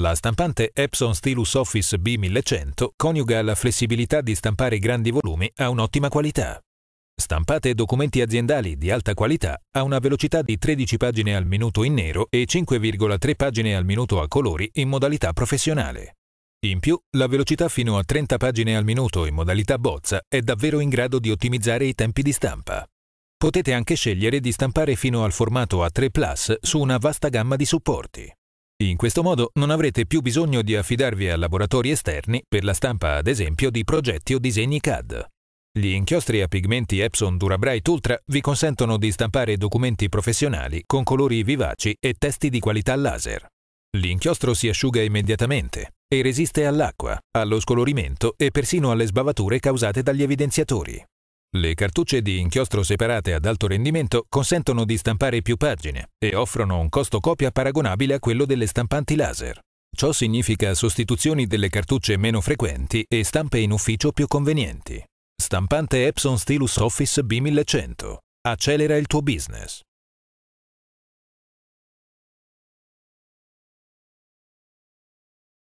La stampante Epson Stylus Office B1100 coniuga la flessibilità di stampare grandi volumi a un'ottima qualità. Stampate documenti aziendali di alta qualità a una velocità di 13 pagine al minuto in nero e 5,3 pagine al minuto a colori in modalità professionale. In più, la velocità fino a 30 pagine al minuto in modalità bozza è davvero in grado di ottimizzare i tempi di stampa. Potete anche scegliere di stampare fino al formato A3 Plus su una vasta gamma di supporti. In questo modo non avrete più bisogno di affidarvi a laboratori esterni per la stampa, ad esempio, di progetti o disegni CAD. Gli inchiostri a pigmenti Epson Durabright Ultra vi consentono di stampare documenti professionali con colori vivaci e testi di qualità laser. L'inchiostro si asciuga immediatamente e resiste all'acqua, allo scolorimento e persino alle sbavature causate dagli evidenziatori. Le cartucce di inchiostro separate ad alto rendimento consentono di stampare più pagine e offrono un costo copia paragonabile a quello delle stampanti laser. Ciò significa sostituzioni delle cartucce meno frequenti e stampe in ufficio più convenienti. Stampante Epson Stylus Office B1100. Accelera il tuo business.